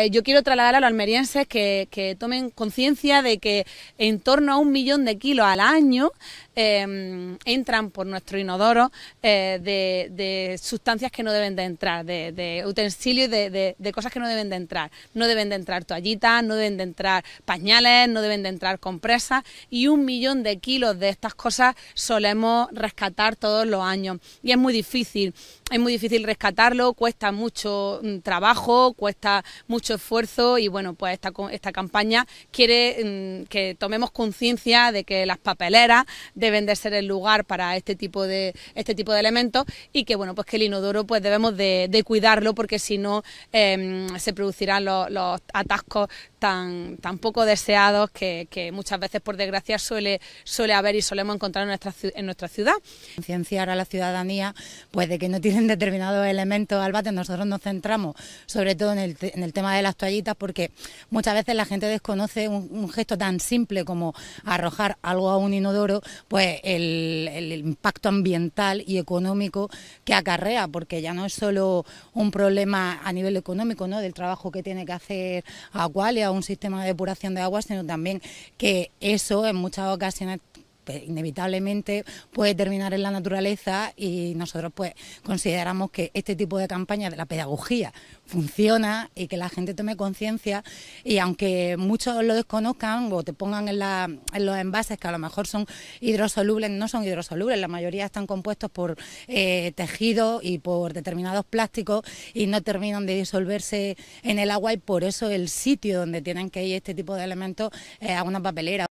Eh, yo quiero trasladar a los almerienses que, tomen conciencia de que en torno a un millón de kilos al año em, entran por nuestro inodoro eh, de, sustancias que no deben de entrar, de, utensilios, de, cosas que no deben de entrar. No deben de entrar toallitas, no deben de entrar pañales, no deben de entrar compresas y un millón de kilos de estas cosas solemos rescatar todos los años. Y es muy difícil, es muy difícil rescatarlo, cuesta mucho mm, trabajo, cuesta mucho esfuerzo y bueno, pues esta, esta campaña quiere mm, que tomemos conciencia de que las papeleras deben de ser el lugar para este tipo de, este tipo de elementos y que bueno, pues que el inodoro pues debemos de, cuidarlo porque si no em, se producirán los atascos tan, tan poco deseados que, muchas veces, por desgracia, suele, suele haber y solemos encontrar en nuestra, en nuestra ciudad. Concienciar a la ciudadanía pues, de que no tienen determinados elementos al bate. Nosotros nos centramos sobre todo en el, tema de las toallitas porque muchas veces la gente desconoce un, gesto tan simple como arrojar algo a un inodoro, pues el, impacto ambiental y económico que acarrea, porque ya no es solo un problema a nivel económico ¿no? del trabajo que tiene que hacer Aqualia un sistema de depuración de agua... sino también que eso en muchas ocasiones inevitablemente puede terminar en la naturaleza y nosotros pues consideramos que este tipo de campaña de la pedagogía funciona y que la gente tome conciencia y aunque muchos lo desconozcan o te pongan en, los envases que a lo mejor son hidrosolubles, no son hidrosolubles, la mayoría están compuestos por eh, tejidos y por determinados plásticos y no terminan de disolverse en el agua y por eso el sitio donde tienen que ir este tipo de elementos es a una papelera.